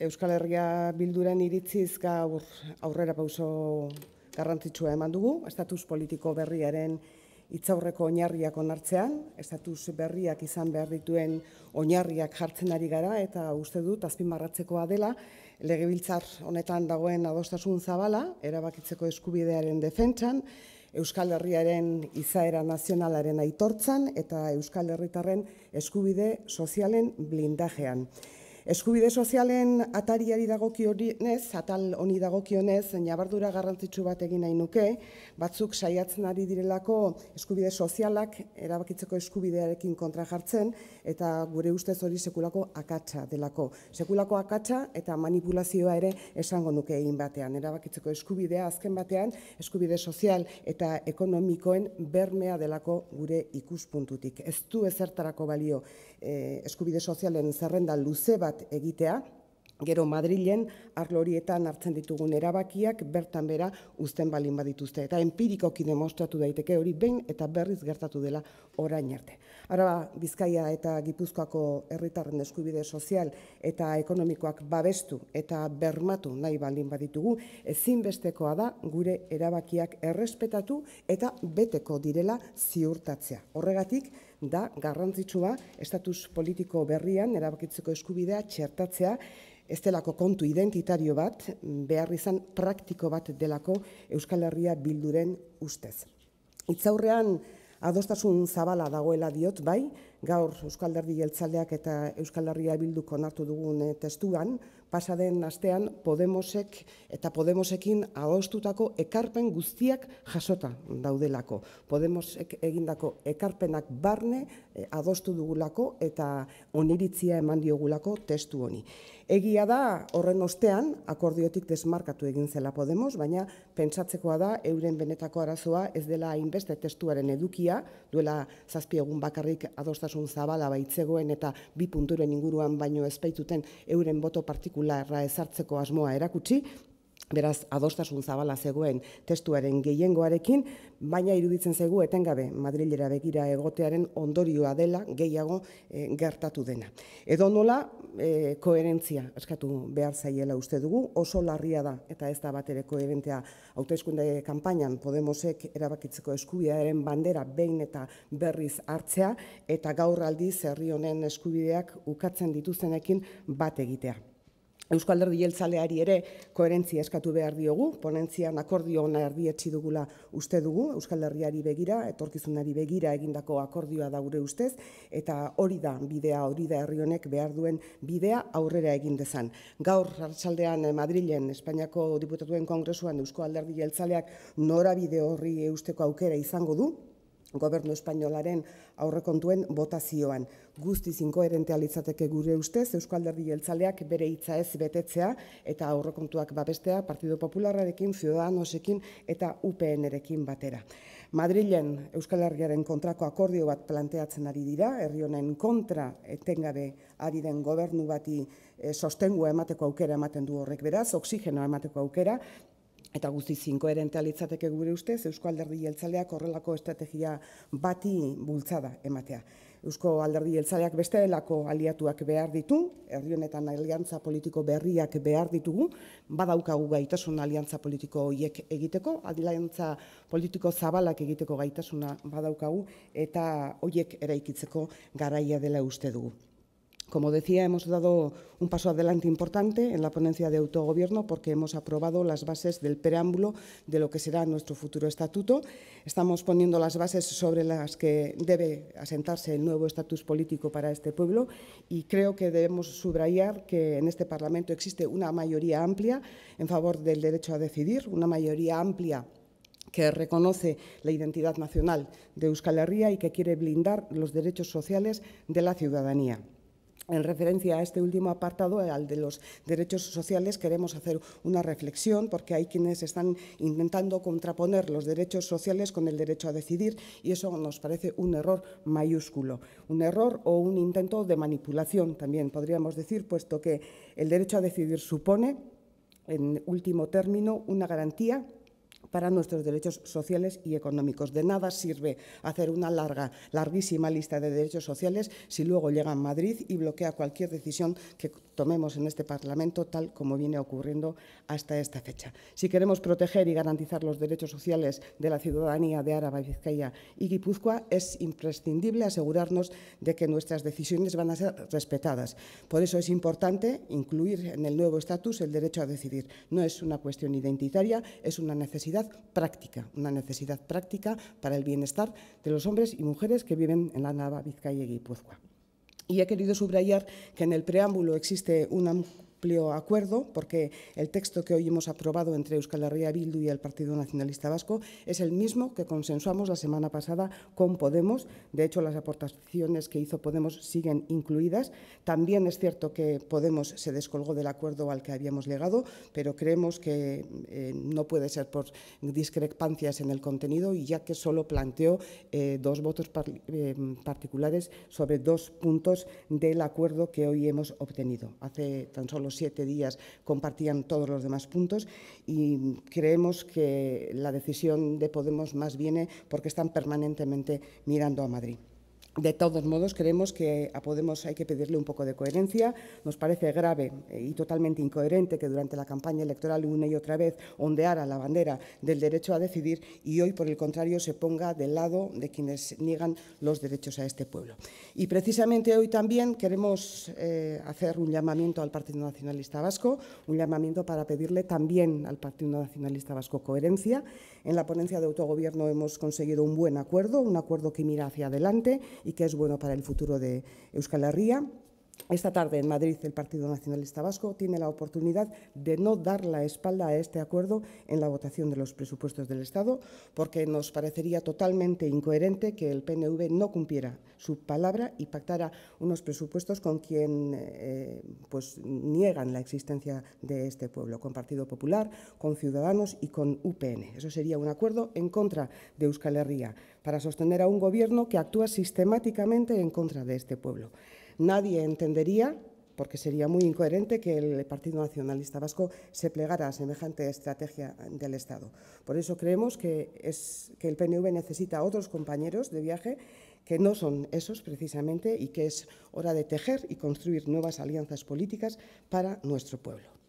Euskal Herria Bilduren iritziz gaur aurrera pauso garrantzitsua eman dugu, estatus politiko berriaren itzaurreko oinarriak onartzean, estatus berriak izan behar dituen oinarriak jartzen ari gara, eta uste dut azpimarratzekoa dela, legebiltzar honetan dagoen adostasun zabala, erabakitzeko eskubidearen defentsan, Euskal Herriaren izaera nazionalaren aitortzan eta Euskal Herritarren eskubide sozialen blindajean. Eskubide sozialen atariari dagokionez, atal honi dagokionez, nabardura garrantzitsu bat egin nahi nuke, batzuk saiatzen ari direlako eskubide sozialak erabakitzeko eskubidearekin kontra jartzen, eta gure ustez hori sekulako akatsa delako. Sekulako akatsa eta manipulazioa ere esango nuke egin batean. Erabakitzeko eskubidea azken batean, eskubide sozial eta ekonomikoen bermea delako gure ikuspuntutik. Ez du ezertarako balio eh, eskubide sozialen zerrenda luze bat egitea Gero Madrilen arlo hartzen ditugun erabakiak bertan bera uzten balin badituzte eta empirikoki demostratu daiteke hori behin eta berriz gertatu dela orain arte. Araba Bizkaia eta Gipuzkoako herritarren eskubide sozial eta ekonomikoak babestu eta bermatu nahi balin baditugu ezinbestekoa da gure erabakiak errespetatu eta beteko direla ziurtatzea. Horregatik da garrantzitsua estatus politiko berrian erabakitzeko eskubidea txertatzea ez delako kontu identitario bat, behar izan praktiko bat delako Euskal Herria bilduren ustez. Itzaurrean adostasun zabala dagoela diot bai, gaur Euskal Herri eta Euskal Herria bilduko nartu dugun testuan, pasaden astean Podemosek eta Podemosekin ahostutako ekarpen guztiak jasota daudelako. Podemosek egindako ekarpenak barne eh, adostu dugulako eta oniritzia eman diogulako testu honi. Egia da horren ostean akordiotik desmarkatu egin zela Podemos, baina pentsatzekoa da euren benetako arazoa ez dela hainbeste testuaren edukia, duela zazpi egun bakarrik adostasun zabala baitzegoen eta bi punturen inguruan baino ezpeituten euren boto partikularen popularra ezartzeko asmoa erakutsi, beraz adostasun zabala zegoen testuaren gehiengoarekin, baina iruditzen zegu etengabe Madrilera begira egotearen ondorioa dela gehiago eh, gertatu dena. Edo nola eh, koherentzia eskatu behar zaiela uste dugu, oso larria da eta ez da bat ere koherentea autoizkunde kampainan Podemosek erabakitzeko eskubidearen bandera behin eta berriz hartzea eta gaur aldiz herri honen eskubideak ukatzen dituzenekin bat egitea. Euskal Herri Jeltzaleari ere koherentzia eskatu behar diogu, ponentzian akordio hona erdietsi dugula uste dugu, Euskal Herriari begira, etorkizunari begira egindako akordioa da gure ustez, eta hori da bidea, hori da herri honek behar duen bidea aurrera egin dezan. Gaur hartzaldean eh, Madrilen, Espainiako Diputatuen Kongresuan Euskal Herri Jeltzaleak norabide horri eusteko aukera izango du, gobernu espainolaren aurrekontuen botazioan. Guzti zinko litzateke gure ustez, Euskalderdi Jeltzaleak bere hitza ez betetzea eta aurrekontuak babestea Partido Popularrarekin, Ciudadanosekin eta UPN erekin batera. Madrilen Euskal Herriaren kontrako akordio bat planteatzen ari dira, herri honen kontra etengabe ari den gobernu bati eh, sostengua emateko aukera ematen du horrek beraz, oksigenoa emateko aukera, Eta guzti zinko erente alitzateke gure ustez, Eusko Alderdi Jeltzaleak horrelako estrategia bati bultzada ematea. Eusko Alderdi Jeltzaleak beste helako aliatuak behar ditu, erdionetan aliantza politiko berriak behar ditugu, badaukagu gaitasun aliantza politiko hoiek egiteko, aliantza politiko zabalak egiteko gaitasuna badaukagu, eta hoiek eraikitzeko garaia dela uste dugu. Como decía, hemos dado un paso adelante importante en la ponencia de autogobierno porque hemos aprobado las bases del preámbulo de lo que será nuestro futuro estatuto. Estamos poniendo las bases sobre las que debe asentarse el nuevo estatus político para este pueblo y creo que debemos subrayar que en este Parlamento existe una mayoría amplia en favor del derecho a decidir, una mayoría amplia que reconoce la identidad nacional de Euskal Herria y que quiere blindar los derechos sociales de la ciudadanía. En referencia a este último apartado, al de los derechos sociales, queremos hacer una reflexión porque hay quienes están intentando contraponer los derechos sociales con el derecho a decidir y eso nos parece un error mayúsculo, un error o un intento de manipulación también podríamos decir, puesto que el derecho a decidir supone, en último término, una garantía para nuestros derechos sociales y económicos. De nada sirve hacer una larga, larguísima lista de derechos sociales si luego llega a Madrid y bloquea cualquier decisión que tomemos en este Parlamento, tal como viene ocurriendo hasta esta fecha. Si queremos proteger y garantizar los derechos sociales de la ciudadanía de Áraba, Vizcaya y Guipúzcoa, es imprescindible asegurarnos de que nuestras decisiones van a ser respetadas. Por eso es importante incluir en el nuevo estatus el derecho a decidir. No es una cuestión identitaria, es una necesidad necesidad práctica, una necesidad práctica para el bienestar de los hombres y mujeres que viven en la Nava, Vizcaya y Guipúzcoa. Y he querido subrayar que en el preámbulo existe una amplio acuerdo, porque el texto que hoy hemos aprobado entre Euskal Herria Bildu y el Partido Nacionalista Vasco es el mismo que consensuamos la semana pasada con Podemos. De hecho, las aportaciones que hizo Podemos siguen incluidas. También es cierto que Podemos se descolgó del acuerdo al que habíamos llegado, pero creemos que eh, no puede ser por discrepancias en el contenido y ya que solo planteó eh, dos votos eh, particulares sobre dos puntos del acuerdo que hoy hemos obtenido hace tan solo siete días compartían todos los demás puntos y creemos que la decisión de Podemos más viene porque están permanentemente mirando a Madrid. De todos modos, creemos que Podemos hay que pedirle un poco de coherencia. Nos parece grave y totalmente incoherente que durante la campaña electoral una y otra vez ondeara la bandera del derecho a decidir y hoy, por el contrario, se ponga del lado de quienes niegan los derechos a este pueblo. Y precisamente hoy también queremos eh, hacer un llamamiento al Partido Nacionalista Vasco, un llamamiento para pedirle también al Partido Nacionalista Vasco coherencia en la ponencia de autogobierno hemos conseguido un buen acuerdo, un acuerdo que mira hacia adelante y que es bueno para el futuro de Euskal Herria. Esta tarde en Madrid el Partido Nacionalista Vasco tiene la oportunidad de no dar la espalda a este acuerdo en la votación de los presupuestos del Estado, porque nos parecería totalmente incoherente que el PNV no cumpliera su palabra y pactara unos presupuestos con quien eh, pues, niegan la existencia de este pueblo, con Partido Popular, con Ciudadanos y con UPN. Eso sería un acuerdo en contra de Euskal Herria, para sostener a un gobierno que actúa sistemáticamente en contra de este pueblo. Nadie entendería, porque sería muy incoherente, que el Partido Nacionalista Vasco se plegara a semejante estrategia del Estado. Por eso creemos que, el PNV necesita otros compañeros de viaje que no son esos precisamente y que es hora de tejer y construir nuevas alianzas políticas para nuestro pueblo.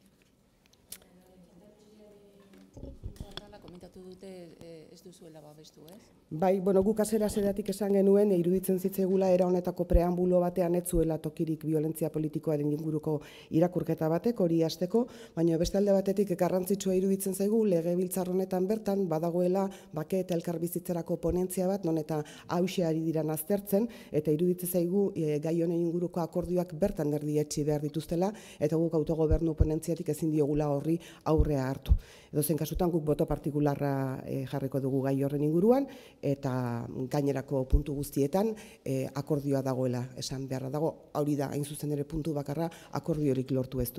dute eh, ez duzuela babestu, ez? Bai, bueno, guk azera zeratik esan genuen, eh, iruditzen zitzegula era honetako preambulo batean ez zuela tokirik violentzia politikoaren inguruko irakurketa batek, hori hasteko, baina beste alde batetik ekarrantzitsua iruditzen zaigu, lege honetan bertan, badagoela, bake eta elkarbizitzerako ponentzia bat, non eta hause diran aztertzen, eta iruditzen zaigu eh, gai honen inguruko akordioak bertan erdietxi behar dituztela, eta guk autogobernu ponentziatik ezin diogula horri aurrea hartu. Edo zen kasutan guk boto partikularra webguna e, eh, jarriko dugu gai horren inguruan eta gainerako puntu guztietan e, akordioa dagoela esan beharra dago. Hori da, hain zuzen ere puntu bakarra akordiorik lortu ez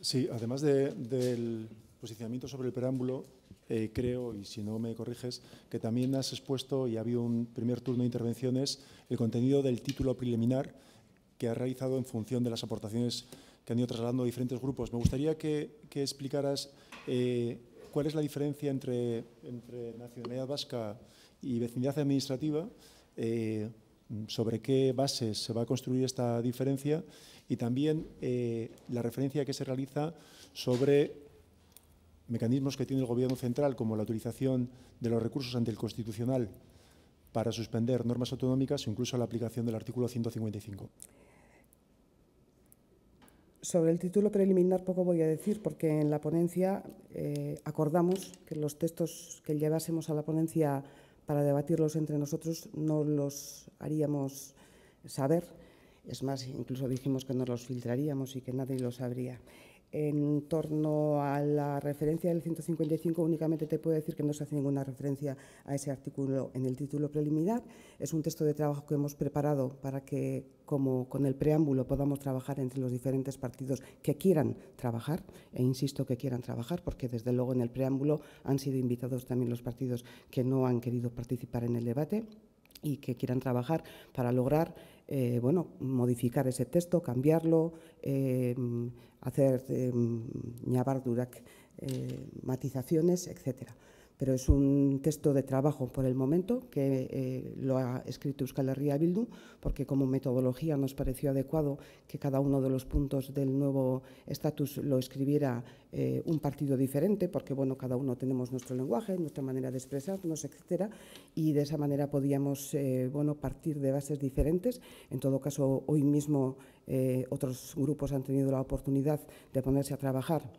Sí, además de, del posicionamiento sobre el preámbulo, eh, creo, y si no me corriges, que también has expuesto, y ha habido un primer turno de intervenciones, el contenido del título preliminar que ha realizado en función de las aportaciones que han ido trasladando diferentes grupos. Me gustaría que, explicaras eh, cuál es la diferencia entre, nacionalidad vasca y vecindad administrativa, eh, sobre qué bases se va a construir esta diferencia y también eh, la referencia que se realiza sobre mecanismos que tiene el Gobierno central, como la utilización de los recursos ante el Constitucional para suspender normas autonómicas o incluso la aplicación del artículo 155. Sobre el título preliminar poco voy a decir, porque en la ponencia eh, acordamos que los textos que llevásemos a la ponencia para debatirlos entre nosotros no los haríamos saber. Es más, incluso dijimos que no los filtraríamos y que nadie los sabría. En torno a la referencia del 155, únicamente te puedo decir que no se hace ninguna referencia a ese artículo en el título preliminar. Es un texto de trabajo que hemos preparado para que, como con el preámbulo, podamos trabajar entre los diferentes partidos que quieran trabajar, e insisto que quieran trabajar, porque desde luego en el preámbulo han sido invitados también los partidos que no han querido participar en el debate y que quieran trabajar para lograr eh, bueno, modificar ese texto, cambiarlo, eh, hacer eh, ñabardurak, eh, matizaciones, etcétera pero es un texto de trabajo por el momento que eh, lo ha escrito Euskal Herria Bildu, porque como metodología nos pareció adecuado que cada uno de los puntos del nuevo estatus lo escribiera eh, un partido diferente, porque bueno, cada uno tenemos nuestro lenguaje, nuestra manera de expresarnos, etcétera, y de esa manera podíamos eh, bueno, partir de bases diferentes. En todo caso, hoy mismo otros grupos han tenido la oportunidad de ponerse a trabajar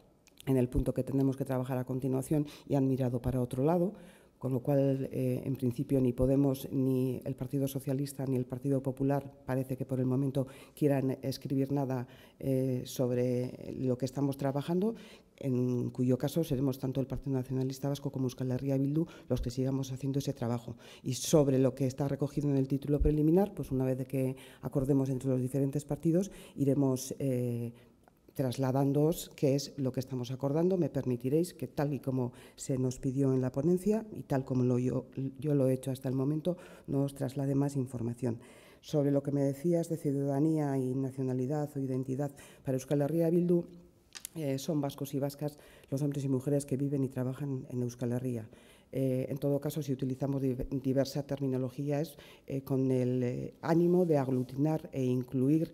en el punto que tenemos que trabajar a continuación y han mirado para otro lado, con lo cual, eh, en principio, ni Podemos, ni el Partido Socialista, ni el Partido Popular parece que por el momento quieran escribir nada eh, sobre lo que estamos trabajando, en cuyo caso seremos tanto el Partido Nacionalista Vasco como Euskal Herria Bildu los que sigamos haciendo ese trabajo. Y sobre lo que está recogido en el título preliminar, pues una vez que acordemos entre los diferentes partidos, iremos eh, trasladándoos qué es lo que estamos acordando. Me permitiréis que tal y como se nos pidió en la ponencia y tal como lo yo, lo he hecho hasta el momento, no traslade más información. Sobre lo que me decías de ciudadanía y nacionalidad o identidad para Euskal Herria Bildu, eh, son vascos y vascas los hombres y mujeres que viven y trabajan en Euskal Herria. Eh, en todo caso, si utilizamos diversa terminología es eh, con el ánimo de aglutinar e incluir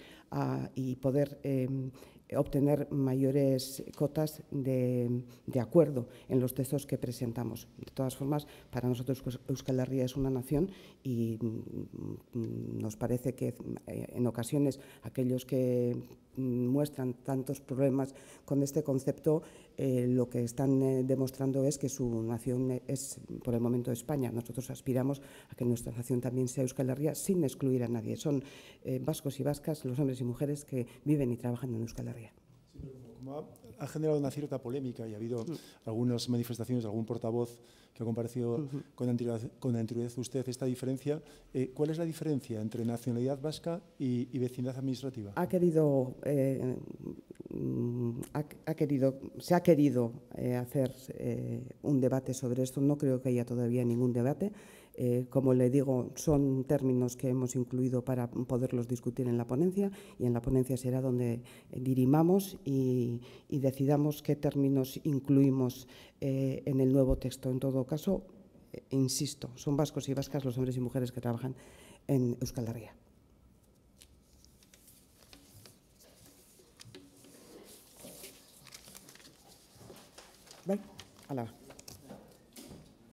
y poder em, obtener mayores cotas de, de, acuerdo en los textos que presentamos. De todas formas, para nosotros pues, Euskal Herria es una nación y mm, mm, nos parece que eh, en ocasiones aquellos que mm, muestran tantos problemas con este concepto, eh, lo que están eh, demostrando es que su nación es, por el momento, España. Nosotros aspiramos a que nuestra nación también sea Euskal Herria, sin excluir a nadie. Son vascos y vascas los hombres y mujeres que viven y trabajan en Euskal Herria ha, generado una cierta polémica y ha habido mm. algunas manifestaciones algún portavoz que ha comparecido con anterioridad, con usted esta diferencia, eh, ¿cuál es la diferencia entre nacionalidad vasca y, vecindad administrativa? Eh, mm, ha querido, se ha querido eh, hacer un debate sobre esto. No creo que haya todavía ningún debate. Eh, como le digo, son términos que hemos incluido para poderlos discutir en la ponencia y en la ponencia será donde dirimamos y, decidamos qué términos incluimos eh, en el nuevo texto. En todo caso, eh, insisto, son vascos y vascas los hombres y mujeres que trabajan en Euskal Herria.